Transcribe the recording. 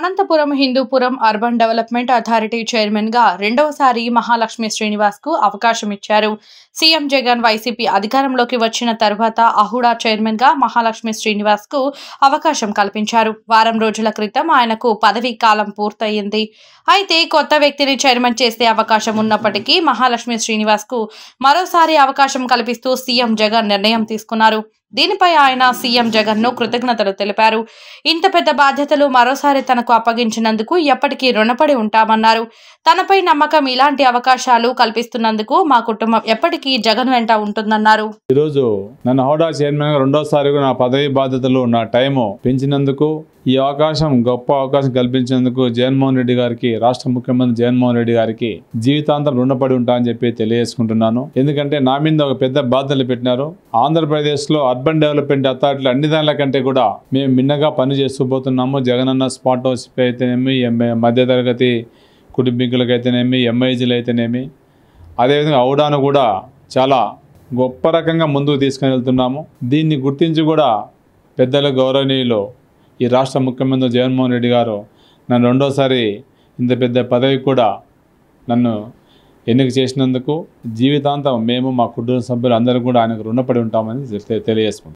Anantapuram Hindupur urban development authority చైర్మన్గా రెండవసారి మహాలక్ష్మి శ్రీనివాస్కు అవకాశం ఇచ్చారు సీఎం జగన్ వైసీపీ అధికారంలోకి వచ్చిన తర్వాత అహుడా చైర్మన్గా మహాలక్ష్మి శ్రీనివాస్కు అవకాశం కల్పించారు వారం రోజుల క్రితం ఆయనకు పదవీ కాలం పూర్తయింది అయితే కొత్త వ్యక్తిని చైర్మన్ చేసే అవకాశం ఉన్నప్పటికీ మహాలక్ష్మి శ్రీనివాస్కు మరోసారి అవకాశం కల్పిస్తూ సీఎం జగన్ నిర్ణయం తీసుకున్నారు దీనిపై ఆయన సీఎం జగన్ ను కృతజ్ఞతలు తెలిపారు ఇంత పెద్ద బాధ్యతలు మరోసారి తనకు అప్పగించినందుకు ఎప్పటికీ రుణపడి ఉంటామన్నారు తనపై నమ్మకం ఇలాంటి అవకాశాలు కల్పిస్తున్నందుకు మా కుటుంబం ఎప్పటికీ జగన్ వెంట ఉంటుందన్నారు ఈరోజు నన్ను హోడా చైర్మన్ రెండోసారి నా పదవి బాధ్యతలు నా టైము పెంచినందుకు ఈ అవకాశం గొప్ప అవకాశం కల్పించినందుకు జగన్మోహన్ రెడ్డి గారికి రాష్ట్ర ముఖ్యమంత్రి జగన్మోహన్ రెడ్డి గారికి జీవితాంతం రుణపడి ఉంటా అని చెప్పి తెలియజేసుకుంటున్నాను ఎందుకంటే నా మీద ఒక పెద్ద బాధ్యతలు పెట్టినారు ఆంధ్రప్రదేశ్లో అర్బన్ డెవలప్మెంట్ అథారిటీలు అన్ని దానిల కంటే కూడా మేము మిన్నగా పని చేస్తూ పోతున్నాము జగనన్న స్పాటర్షిప్ అయితేనేమి ఎంఏ మధ్యతరగతి కుటుంబీకులకైతేనేమి ఎంఐజీలు అయితేనేమి అదేవిధంగా ఔడాను కూడా చాలా గొప్ప రకంగా ముందుకు తీసుకుని వెళ్తున్నాము దీన్ని గుర్తించి కూడా పెద్దల గౌరవనీయులు ఈ రాష్ట్ర ముఖ్యమంత్రి జగన్మోహన్ రెడ్డి గారు నన్ను రెండోసారి ఇంత పెద్ద పదవి కూడా నన్ను ఎన్నిక చేసినందుకు జీవితాంతం మేము మా కుటుంబ సభ్యులు అందరూ కూడా ఆయనకు రుణపడి ఉంటామని తెలియజేసుకుంటాం